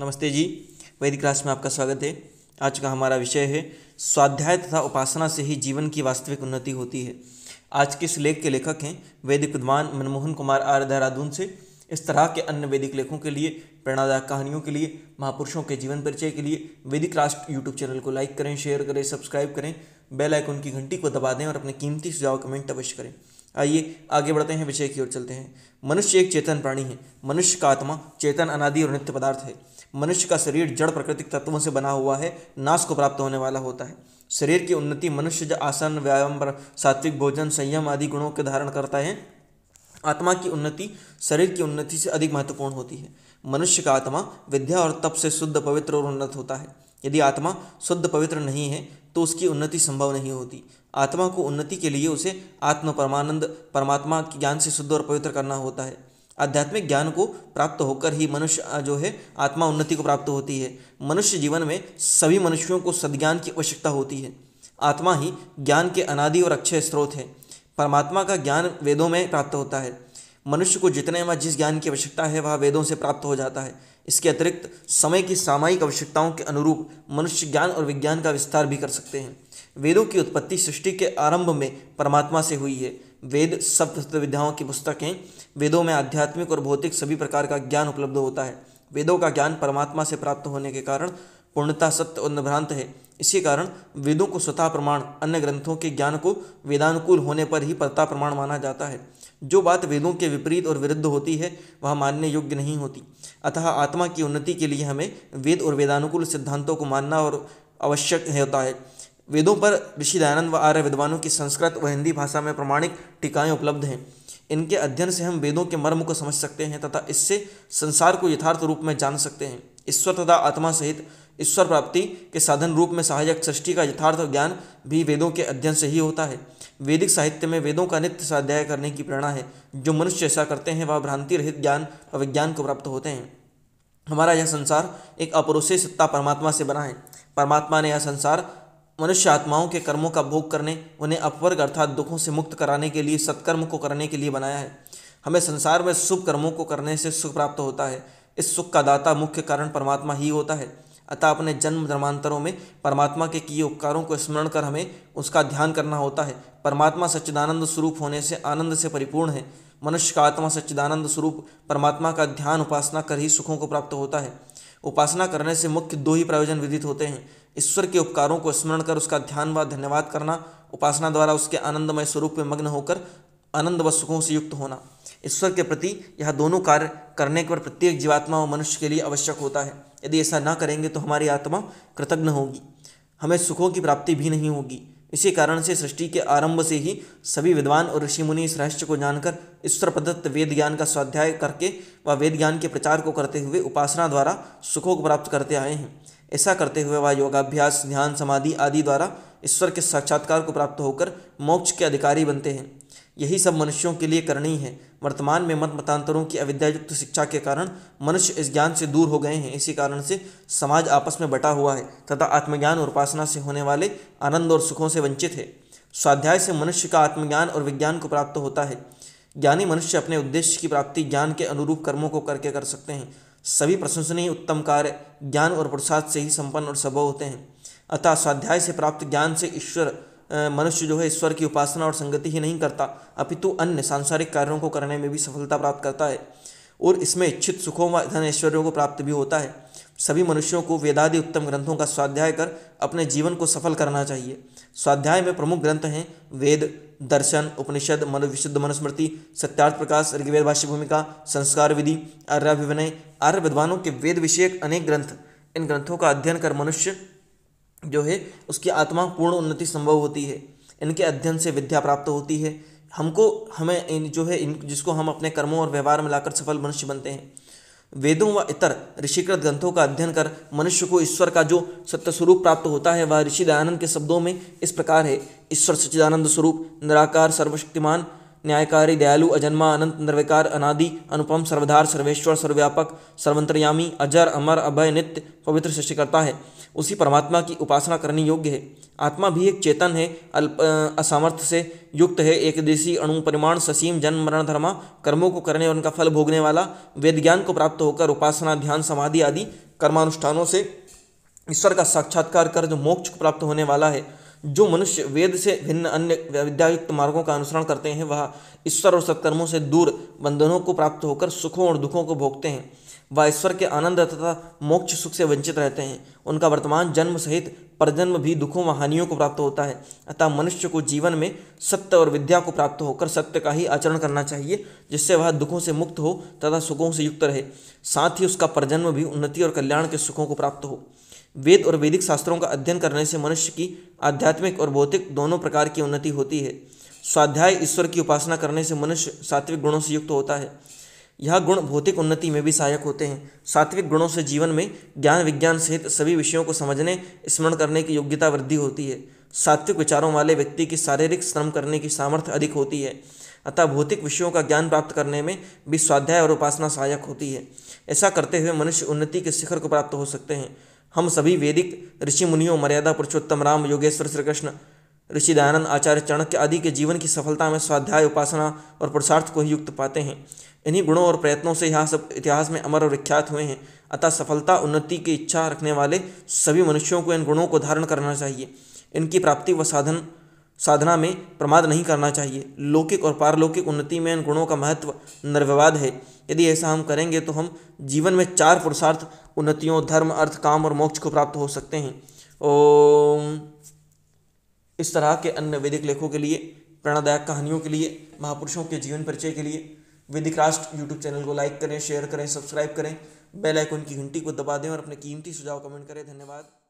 नमस्ते जी वैदिक क्लास में आपका स्वागत है आज का हमारा विषय है स्वाध्याय तथा उपासना से ही जीवन की वास्तविक उन्नति होती है आज के इस लेख के लेखक हैं वैदिक विद्वान मनमोहन कुमार आर्य देहरादून से इस तरह के अन्य वैदिक लेखों के लिए प्रेरणादायक कहानियों के लिए महापुरुषों के जीवन परिचय के लिए वैदिक राष्ट्र यूट्यूब चैनल को लाइक करें शेयर करें सब्सक्राइब करें बेल आइकन की घंटी को दबा दें और अपने कीमती सुझाव कमेंट अवश्य करें आइए आगे बढ़ते हैं विषय की ओर चलते हैं मनुष्य एक चेतन प्राणी है मनुष्य का आत्मा चेतन अनादि और नित्य पदार्थ है मनुष्य का शरीर जड़ प्राकृतिक तत्वों से बना हुआ है नाश को प्राप्त होने वाला होता है शरीर की उन्नति मनुष्य आसन व्यायाम सात्विक भोजन संयम आदि गुणों के धारण करता है आत्मा की उन्नति शरीर की उन्नति से अधिक महत्वपूर्ण होती है मनुष्य का आत्मा विद्या और तप से शुद्ध पवित्र और उन्नत होता है यदि आत्मा शुद्ध पवित्र नहीं है तो उसकी उन्नति संभव नहीं होती आत्मा को उन्नति के लिए उसे आत्म परमानंद परमात्मा ज्ञान से शुद्ध और पवित्र करना होता है आध्यात्मिक ज्ञान को प्राप्त होकर ही मनुष्य जो है आत्मा उन्नति को प्राप्त होती है मनुष्य जीवन में सभी मनुष्यों को सद्ज्ञान की आवश्यकता होती है आत्मा ही ज्ञान के अनादि और अक्षय स्रोत है परमात्मा का ज्ञान वेदों में प्राप्त होता है मनुष्य को जितने में जिस ज्ञान की आवश्यकता है वह वेदों से प्राप्त हो जाता है इसके अतिरिक्त समय की सामायिक आवश्यकताओं के अनुरूप मनुष्य ज्ञान और विज्ञान का विस्तार भी कर सकते हैं वेदों की उत्पत्ति सृष्टि के आरंभ में परमात्मा से हुई है वेद सप्त विद्याओं की पुस्तक हैं वेदों में आध्यात्मिक और भौतिक सभी प्रकार का ज्ञान उपलब्ध होता है वेदों का ज्ञान परमात्मा से प्राप्त होने के कारण पूर्णता सत्य और निभ्रांत है इसी कारण वेदों को स्वतः प्रमाण अन्य ग्रंथों के ज्ञान को वेदानुकूल होने पर ही परता प्रमाण माना जाता है जो बात वेदों के विपरीत और विरुद्ध होती है वह मानने योग्य नहीं होती अतः आत्मा की उन्नति के लिए हमें वेद और वेदानुकूल सिद्धांतों को मानना और आवश्यक होता है वेदों पर ऋषि दयानंद व आर्य विद्वानों की संस्कृत व हिंदी भाषा में प्रमाणिक टीकाएँ उपलब्ध हैं इनके अध्ययन से हम वेदों के मर्म को समझ सकते हैं तथा इससे संसार को यथार्थ रूप में जान सकते हैं ईश्वर तथा आत्मा सहित ईश्वर प्राप्ति के साधन रूप में सहायक सृष्टि का यथार्थ ज्ञान भी वेदों के अध्ययन से ही होता है वैदिक साहित्य में वेदों का नित्य स्वाध्याय करने की प्रेरणा है जो मनुष्य ऐसा करते हैं वह भ्रांति रहित ज्ञान और विज्ञान को प्राप्त होते हैं हमारा यह संसार एक अपरोसे सत्ता परमात्मा से बना है परमात्मा ने यह संसार मनुष्य आत्माओं के कर्मों का भोग करने उन्हें अपवर्ग अर्थात दुखों से मुक्त कराने के लिए सत्कर्म को करने के लिए बनाया है हमें संसार में शुभ कर्मों को करने से सुख प्राप्त होता है इस सुख का दाता मुख्य कारण परमात्मा ही होता है अतः अपने जन्म धर्मांतरों में परमात्मा के किए उपकारों को स्मरण कर हमें उसका ध्यान करना होता है परमात्मा सच्चिदानंद स्वरूप होने से आनंद से परिपूर्ण है मनुष्य का आत्मा सच्चिदानंद स्वरूप परमात्मा का ध्यान उपासना कर ही सुखों को प्राप्त होता है उपासना करने से मुख्य दो ही प्रयोजन विदित होते हैं ईश्वर के उपकारों को स्मरण कर उसका ध्यान व धन्यवाद करना उपासना द्वारा उसके आनंदमय स्वरूप में मग्न होकर आनंद व सुखों से युक्त होना ईश्वर के प्रति यह दोनों कार्य करने पर प्रत्येक जीवात्मा व मनुष्य के लिए आवश्यक होता है यदि ऐसा न करेंगे तो हमारी आत्मा कृतज्ञ होगी हमें सुखों की प्राप्ति भी नहीं होगी इसी कारण से सृष्टि के आरंभ से ही सभी विद्वान और ऋषि मुनि इस रहस्य को जानकर ईश्वर प्रदत्त वेद ज्ञान का स्वाध्याय करके व वेद ज्ञान के प्रचार को करते हुए उपासना द्वारा सुखों को प्राप्त करते आए हैं ऐसा करते हुए वह योगाभ्यास ध्यान समाधि आदि द्वारा ईश्वर के साक्षात्कार को प्राप्त होकर मोक्ष के अधिकारी बनते हैं यही सब मनुष्यों के लिए करणीय है वर्तमान में मत मतांतरों की अविद्यायुक्त शिक्षा के कारण मनुष्य इस ज्ञान से दूर हो गए हैं इसी कारण से समाज आपस में बटा हुआ है तथा आत्मज्ञान और उपासना से होने वाले आनंद और सुखों से वंचित है स्वाध्याय से मनुष्य का आत्मज्ञान और विज्ञान को प्राप्त होता है ज्ञानी मनुष्य अपने उद्देश्य की प्राप्ति ज्ञान के अनुरूप कर्मों को करके कर सकते हैं सभी प्रशंसनीय उत्तम कार्य ज्ञान और प्रसाद से ही संपन्न और सभव होते हैं अतः स्वाध्याय से प्राप्त ज्ञान से ईश्वर मनुष्य जो है ईश्वर की उपासना और संगति ही नहीं करता अपितु अन्य सांसारिक कार्यों को करने में भी सफलता प्राप्त करता है और इसमें इच्छित सुखों व धन ऐश्वर्यों को प्राप्त भी होता है सभी मनुष्यों को वेदादि उत्तम ग्रंथों का स्वाध्याय कर अपने जीवन को सफल करना चाहिए स्वाध्याय में प्रमुख ग्रंथ हैं वेद दर्शन उपनिषद मन विशुद्ध मनुस्मृति सत्यार्थ प्रकाश ऋग्वेद भाष्य भूमिका संस्कार विधि आर्याभिविनय आर्य विद्वानों के वेद विषयक अनेक ग्रंथ इन ग्रंथों का अध्ययन कर मनुष्य जो है उसकी आत्मा पूर्ण उन्नति संभव होती है इनके अध्ययन से विद्या प्राप्त होती है हमको हमें इन जो है इन जिसको हम अपने कर्मों और व्यवहार में लाकर सफल मनुष्य बनते हैं वेदों व इतर ऋषिकृत ग्रंथों का अध्ययन कर मनुष्य को ईश्वर का जो सत्य स्वरूप प्राप्त होता है वह ऋषि दयानंद के शब्दों में इस प्रकार है ईश्वर सच्चिदानंद स्वरूप निराकार सर्वशक्तिमान न्यायकारी दयालु अजन्मा अनंत निर्विकार अनादि अनुपम सर्वधार सर्वेश्वर सर्वव्यापक सर्वंतर्यामी अजर अमर अभय नित्य पवित्र सृष्टिकर्ता है उसी परमात्मा की उपासना करनी योग्य है आत्मा भी एक चेतन है अल्प असामर्थ्य से युक्त है एक देशी अणु परिमाण ससीम जन्म मरण धर्मा कर्मों को करने और उनका फल भोगने वाला वेद ज्ञान को प्राप्त होकर उपासना ध्यान समाधि आदि कर्मानुष्ठानों से ईश्वर का साक्षात्कार कर जो मोक्ष को प्राप्त होने वाला है जो मनुष्य वेद से भिन्न अन्य विद्यायुक्त मार्गों का अनुसरण करते हैं वह ईश्वर और सत्कर्मों से दूर बंधनों को प्राप्त होकर सुखों और दुखों को भोगते हैं व ईश्वर के आनंद तथा मोक्ष सुख से वंचित रहते हैं उनका वर्तमान जन्म सहित परजन्म भी दुखों व हानियों को प्राप्त होता है अतः मनुष्य को जीवन में सत्य और विद्या को प्राप्त होकर सत्य का ही आचरण करना चाहिए जिससे वह दुखों से मुक्त हो तथा सुखों से युक्त रहे साथ ही उसका परजन्म भी उन्नति और कल्याण के सुखों को प्राप्त हो वेद और वैदिक शास्त्रों का अध्ययन करने से मनुष्य की आध्यात्मिक और भौतिक दोनों प्रकार की उन्नति होती है स्वाध्याय ईश्वर की उपासना करने से मनुष्य सात्विक गुणों से युक्त होता है यह गुण भौतिक उन्नति में भी सहायक होते हैं सात्विक गुणों से जीवन में ज्ञान विज्ञान सहित सभी विषयों को समझने स्मरण करने की योग्यता वृद्धि होती है सात्विक विचारों वाले व्यक्ति की शारीरिक श्रम करने की सामर्थ्य अधिक होती है अतः भौतिक विषयों का ज्ञान प्राप्त करने में भी स्वाध्याय और उपासना सहायक होती है ऐसा करते हुए मनुष्य उन्नति के शिखर को प्राप्त हो सकते हैं हम सभी वैदिक ऋषि मुनियों मर्यादा पुरुषोत्तम राम योगेश्वर श्रीकृष्ण ऋषि दयानंद आचार्य चाणक्य आदि के जीवन की सफलता में स्वाध्याय उपासना और पुरुषार्थ को ही युक्त पाते हैं इन्हीं गुणों और प्रयत्नों से यहाँ सब इतिहास में अमर और विख्यात हुए हैं अतः सफलता उन्नति की इच्छा रखने वाले सभी मनुष्यों को इन गुणों को धारण करना चाहिए इनकी प्राप्ति व साधन साधना में प्रमाद नहीं करना चाहिए लौकिक और पारलौकिक उन्नति में इन गुणों का महत्व निर्विवाद है यदि ऐसा हम करेंगे तो हम जीवन में चार पुरुषार्थ उन्नतियों धर्म अर्थ काम और मोक्ष को प्राप्त हो सकते हैं ओम इस तरह के अन्य वैदिक लेखों के लिए प्रेरणादायक कहानियों के लिए महापुरुषों के जीवन परिचय के लिए वैदिक राष्ट्र यूट्यूब चैनल को लाइक करें शेयर करें सब्सक्राइब करें बेल आइकन की घंटी को दबा दें और अपने कीमती सुझाव कमेंट करें धन्यवाद